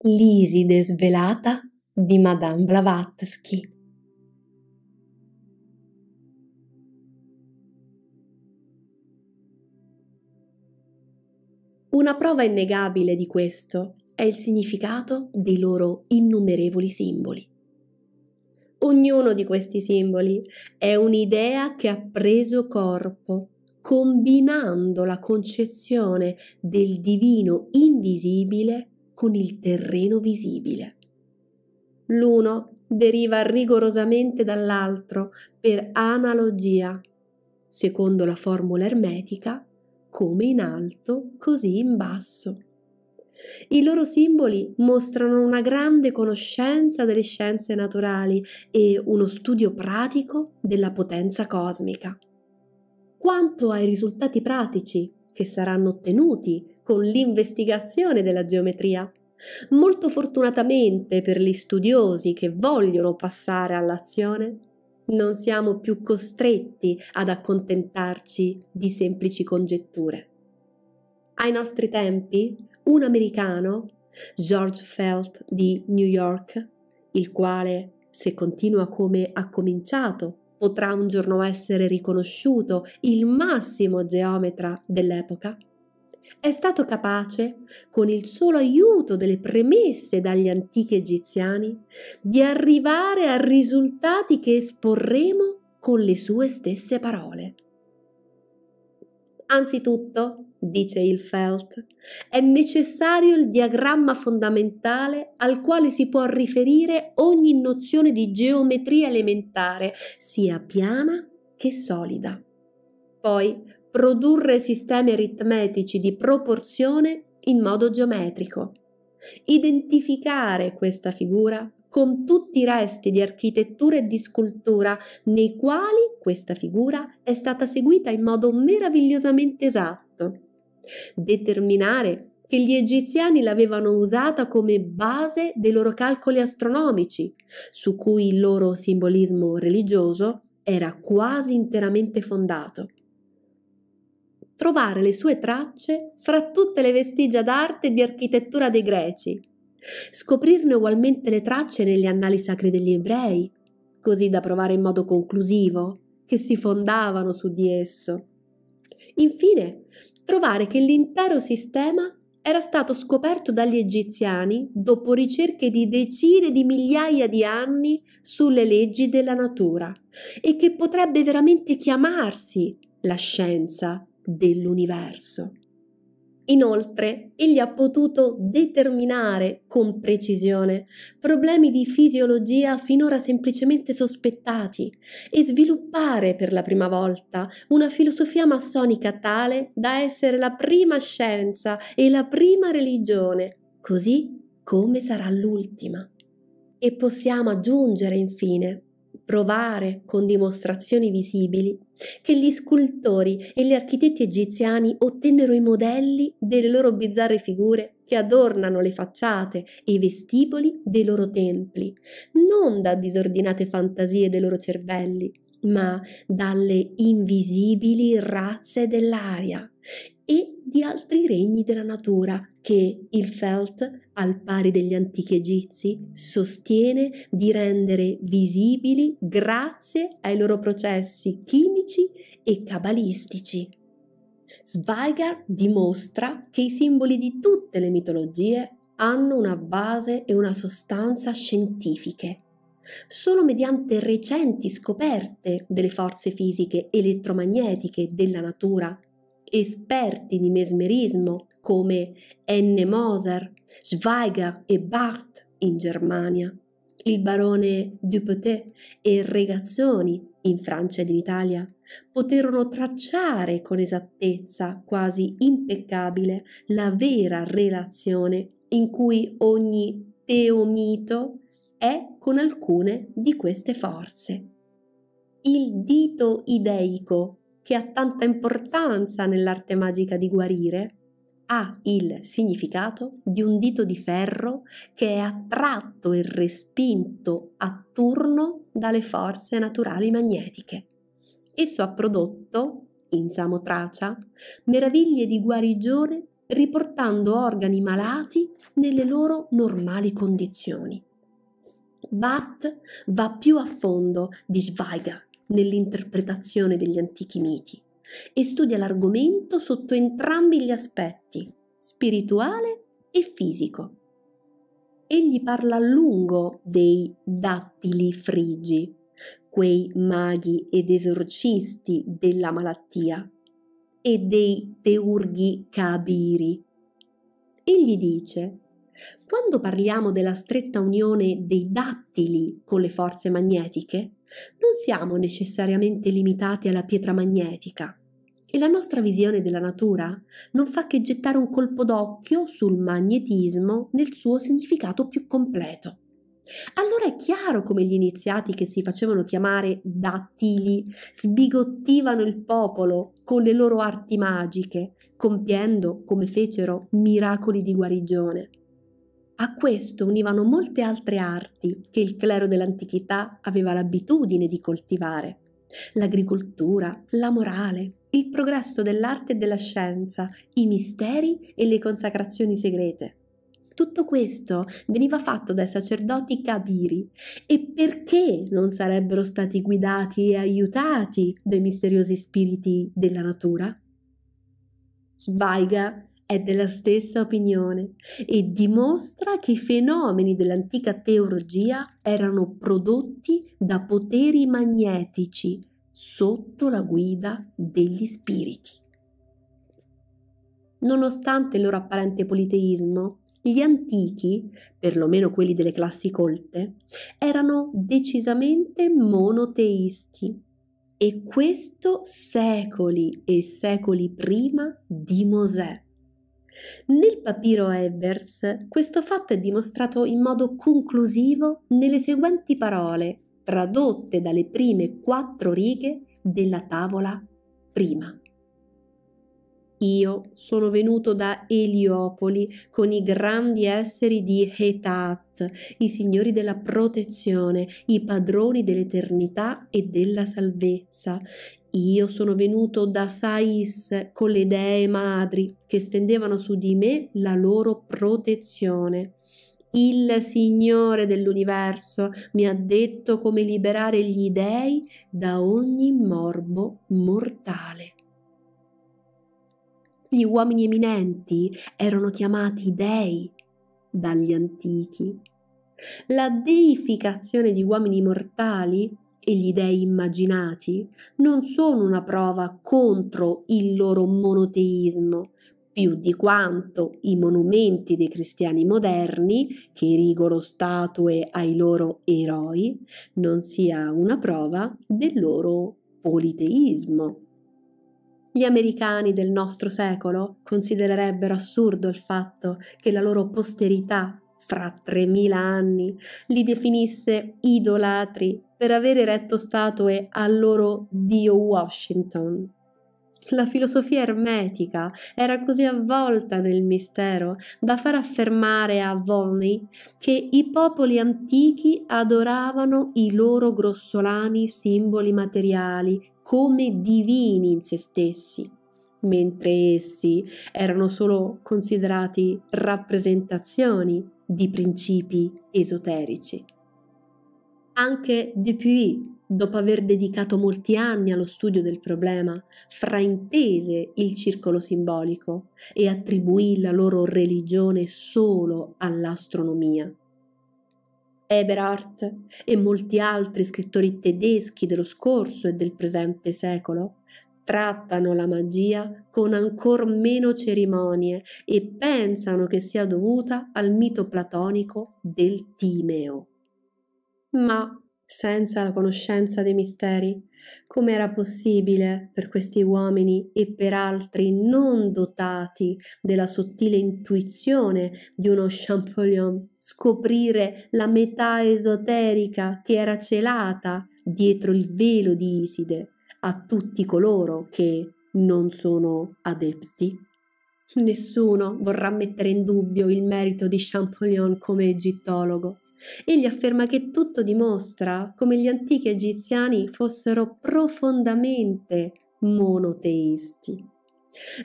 L'Iside svelata di Madame Blavatsky. Una prova innegabile di questo è il significato dei loro innumerevoli simboli. Ognuno di questi simboli è un'idea che ha preso corpo combinando la concezione del divino invisibile con il terreno visibile. L'uno deriva rigorosamente dall'altro per analogia, secondo la formula ermetica, come in alto, così in basso. I loro simboli mostrano una grande conoscenza delle scienze naturali e uno studio pratico della potenza cosmica. Quanto ai risultati pratici che saranno ottenuti con l'investigazione della geometria. Molto fortunatamente per gli studiosi che vogliono passare all'azione, non siamo più costretti ad accontentarci di semplici congetture. Ai nostri tempi, un americano, George Felt di New York, il quale, se continua come ha cominciato, potrà un giorno essere riconosciuto il massimo geometra dell'epoca, è stato capace, con il solo aiuto delle premesse dagli antichi egiziani, di arrivare a risultati che esporremo con le sue stesse parole. Anzitutto, dice il Felt, è necessario il diagramma fondamentale al quale si può riferire ogni nozione di geometria elementare, sia piana che solida. Poi, produrre sistemi aritmetici di proporzione in modo geometrico, identificare questa figura con tutti i resti di architettura e di scultura nei quali questa figura è stata seguita in modo meravigliosamente esatto, determinare che gli egiziani l'avevano usata come base dei loro calcoli astronomici, su cui il loro simbolismo religioso era quasi interamente fondato trovare le sue tracce fra tutte le vestigia d'arte e di architettura dei greci, scoprirne ugualmente le tracce negli annali sacri degli ebrei, così da provare in modo conclusivo che si fondavano su di esso. Infine, trovare che l'intero sistema era stato scoperto dagli egiziani dopo ricerche di decine di migliaia di anni sulle leggi della natura e che potrebbe veramente chiamarsi la scienza dell'universo. Inoltre, egli ha potuto determinare con precisione problemi di fisiologia finora semplicemente sospettati e sviluppare per la prima volta una filosofia massonica tale da essere la prima scienza e la prima religione, così come sarà l'ultima. E possiamo aggiungere infine provare con dimostrazioni visibili che gli scultori e gli architetti egiziani ottennero i modelli delle loro bizzarre figure che adornano le facciate e i vestiboli dei loro templi, non da disordinate fantasie dei loro cervelli, ma dalle invisibili razze dell'aria e di altri regni della natura che il Felt, al pari degli antichi egizi, sostiene di rendere visibili grazie ai loro processi chimici e cabalistici. Zweigart dimostra che i simboli di tutte le mitologie hanno una base e una sostanza scientifiche. Solo mediante recenti scoperte delle forze fisiche elettromagnetiche della natura esperti di mesmerismo come N. Moser, Schweiger e Barth in Germania, il barone Dupotet e Regazzoni in Francia ed in Italia, poterono tracciare con esattezza quasi impeccabile la vera relazione in cui ogni teomito è con alcune di queste forze. Il dito ideico che ha tanta importanza nell'arte magica di guarire, ha il significato di un dito di ferro che è attratto e respinto a turno dalle forze naturali magnetiche. Esso ha prodotto, in samotracia, meraviglie di guarigione riportando organi malati nelle loro normali condizioni. Barth va più a fondo di Schweiger nell'interpretazione degli antichi miti e studia l'argomento sotto entrambi gli aspetti, spirituale e fisico. Egli parla a lungo dei dattili frigi, quei maghi ed esorcisti della malattia, e dei teurghi cabiri. Egli dice, quando parliamo della stretta unione dei dattili con le forze magnetiche, non siamo necessariamente limitati alla pietra magnetica e la nostra visione della natura non fa che gettare un colpo d'occhio sul magnetismo nel suo significato più completo. Allora è chiaro come gli iniziati che si facevano chiamare dattili sbigottivano il popolo con le loro arti magiche, compiendo, come fecero, miracoli di guarigione. A questo univano molte altre arti che il clero dell'antichità aveva l'abitudine di coltivare. L'agricoltura, la morale, il progresso dell'arte e della scienza, i misteri e le consacrazioni segrete. Tutto questo veniva fatto dai sacerdoti cabiri e perché non sarebbero stati guidati e aiutati dai misteriosi spiriti della natura? Svaiga è della stessa opinione e dimostra che i fenomeni dell'antica teologia erano prodotti da poteri magnetici sotto la guida degli spiriti. Nonostante il loro apparente politeismo, gli antichi, perlomeno quelli delle classi colte, erano decisamente monoteisti e questo secoli e secoli prima di Mosè. Nel papiro Ebers questo fatto è dimostrato in modo conclusivo nelle seguenti parole, tradotte dalle prime quattro righe della tavola prima. Io sono venuto da Eliopoli con i grandi esseri di Hetat, i signori della protezione, i padroni dell'eternità e della salvezza. Io sono venuto da Sais con le dee madri che stendevano su di me la loro protezione. Il Signore dell'universo mi ha detto come liberare gli dei da ogni morbo mortale. Gli uomini eminenti erano chiamati dei dagli antichi. La deificazione di uomini mortali e gli dei immaginati non sono una prova contro il loro monoteismo, più di quanto i monumenti dei cristiani moderni, che erigono statue ai loro eroi, non sia una prova del loro politeismo. Gli americani del nostro secolo considererebbero assurdo il fatto che la loro posterità fra 3.000 anni, li definisse idolatri per avere eretto statue al loro dio Washington. La filosofia ermetica era così avvolta nel mistero da far affermare a Volney che i popoli antichi adoravano i loro grossolani simboli materiali come divini in se stessi, mentre essi erano solo considerati rappresentazioni di principi esoterici. Anche Dupuy, dopo aver dedicato molti anni allo studio del problema, fraintese il circolo simbolico e attribuì la loro religione solo all'astronomia. Eberhardt e molti altri scrittori tedeschi dello scorso e del presente secolo trattano la magia con ancor meno cerimonie e pensano che sia dovuta al mito platonico del Timeo. Ma senza la conoscenza dei misteri, come era possibile per questi uomini e per altri non dotati della sottile intuizione di uno Champollion scoprire la metà esoterica che era celata dietro il velo di Iside? a tutti coloro che non sono adepti. Nessuno vorrà mettere in dubbio il merito di Champollion come egittologo. Egli afferma che tutto dimostra come gli antichi egiziani fossero profondamente monoteisti.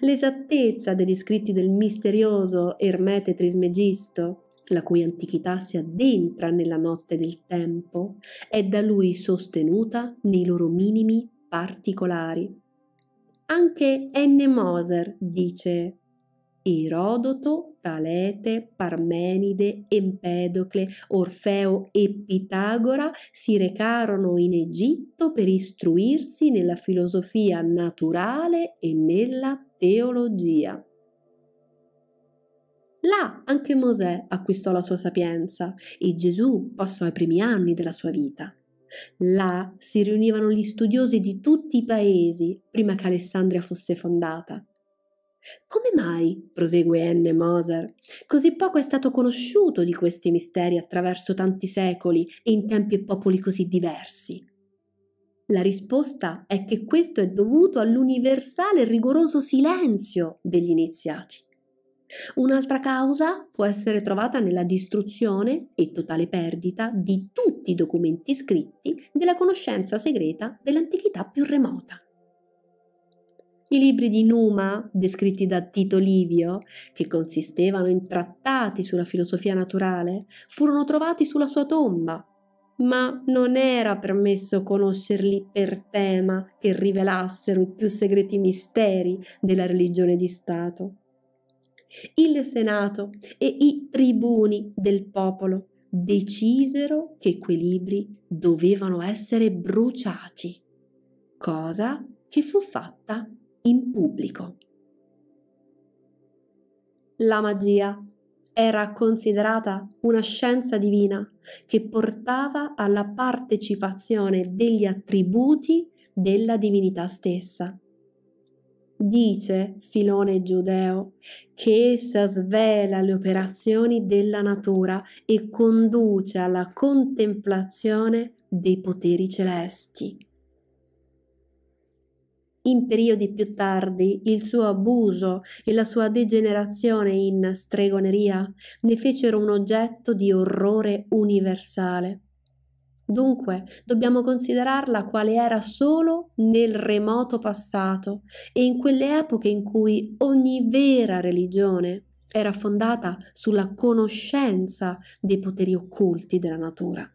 L'esattezza degli scritti del misterioso Ermete Trismegisto, la cui antichità si addentra nella notte del tempo, è da lui sostenuta nei loro minimi particolari. Anche N. Moser dice Erodoto, Talete, Parmenide, Empedocle, Orfeo e Pitagora si recarono in Egitto per istruirsi nella filosofia naturale e nella teologia. Là anche Mosè acquistò la sua sapienza e Gesù passò i primi anni della sua vita Là si riunivano gli studiosi di tutti i paesi prima che Alessandria fosse fondata. Come mai, prosegue N. Moser, così poco è stato conosciuto di questi misteri attraverso tanti secoli e in tempi e popoli così diversi? La risposta è che questo è dovuto all'universale e rigoroso silenzio degli iniziati. Un'altra causa può essere trovata nella distruzione e totale perdita di tutti i documenti scritti della conoscenza segreta dell'antichità più remota. I libri di Numa, descritti da Tito Livio, che consistevano in trattati sulla filosofia naturale, furono trovati sulla sua tomba, ma non era permesso conoscerli per tema che rivelassero i più segreti misteri della religione di Stato. Il Senato e i tribuni del popolo decisero che quei libri dovevano essere bruciati, cosa che fu fatta in pubblico. La magia era considerata una scienza divina che portava alla partecipazione degli attributi della divinità stessa Dice Filone Giudeo che essa svela le operazioni della natura e conduce alla contemplazione dei poteri celesti. In periodi più tardi il suo abuso e la sua degenerazione in stregoneria ne fecero un oggetto di orrore universale. Dunque, dobbiamo considerarla quale era solo nel remoto passato e in quelle epoche in cui ogni vera religione era fondata sulla conoscenza dei poteri occulti della natura.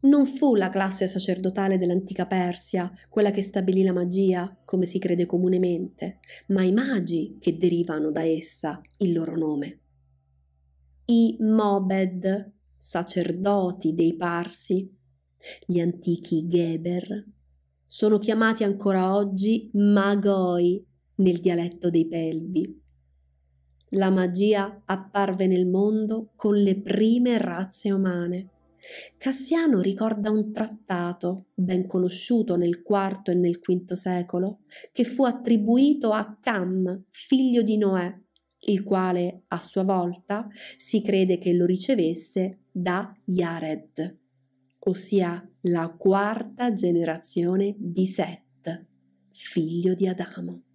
Non fu la classe sacerdotale dell'antica Persia quella che stabilì la magia, come si crede comunemente, ma i magi che derivano da essa il loro nome. I Mobed sacerdoti dei Parsi, gli antichi Geber, sono chiamati ancora oggi Magoi nel dialetto dei Pelvi. La magia apparve nel mondo con le prime razze umane. Cassiano ricorda un trattato, ben conosciuto nel IV e nel V secolo, che fu attribuito a Cam, figlio di Noè, il quale, a sua volta, si crede che lo ricevesse da Yared, ossia la quarta generazione di Set, figlio di Adamo.